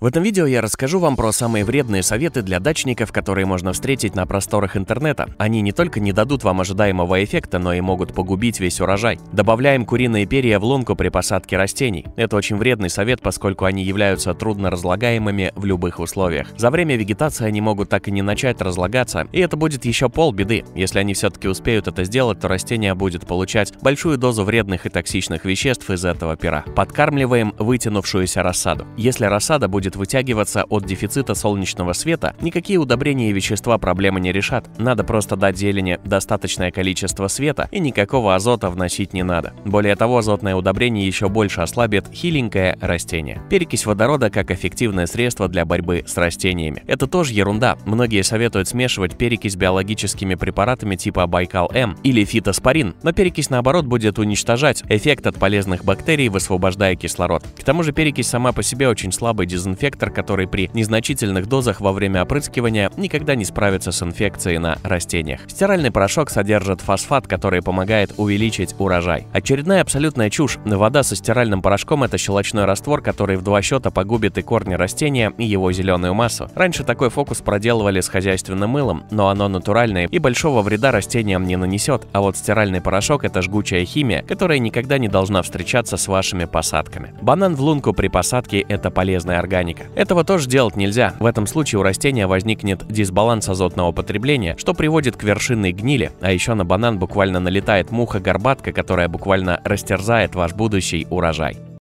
В этом видео я расскажу вам про самые вредные советы для дачников, которые можно встретить на просторах интернета. Они не только не дадут вам ожидаемого эффекта, но и могут погубить весь урожай. Добавляем куриные перья в лунку при посадке растений. Это очень вредный совет, поскольку они являются трудно разлагаемыми в любых условиях. За время вегетации они могут так и не начать разлагаться, и это будет еще полбеды. Если они все-таки успеют это сделать, то растение будет получать большую дозу вредных и токсичных веществ из этого пера. Подкармливаем вытянувшуюся рассаду. Если рассада будет будет вытягиваться от дефицита солнечного света, никакие удобрения и вещества проблемы не решат. Надо просто дать зелени достаточное количество света и никакого азота вносить не надо. Более того, азотное удобрение еще больше ослабит хиленькое растение. Перекись водорода как эффективное средство для борьбы с растениями. Это тоже ерунда. Многие советуют смешивать перекись биологическими препаратами типа Байкал-М или фитоспорин, но перекись наоборот будет уничтожать эффект от полезных бактерий, высвобождая кислород. К тому же перекись сама по себе очень слабый дезинфектант дезинфектор, который при незначительных дозах во время опрыскивания никогда не справится с инфекцией на растениях. Стиральный порошок содержит фосфат, который помогает увеличить урожай. Очередная абсолютная чушь. Вода со стиральным порошком – это щелочной раствор, который в два счета погубит и корни растения, и его зеленую массу. Раньше такой фокус проделывали с хозяйственным мылом, но оно натуральное и большого вреда растениям не нанесет, а вот стиральный порошок – это жгучая химия, которая никогда не должна встречаться с вашими посадками. Банан в лунку при посадке – это полезная органика соперника. Этого тоже делать нельзя. В этом случае у растения возникнет дисбаланс азотного потребления, что приводит к вершинной гнили, а еще на банан буквально налетает муха-горбатка, которая буквально растерзает ваш будущий урожай.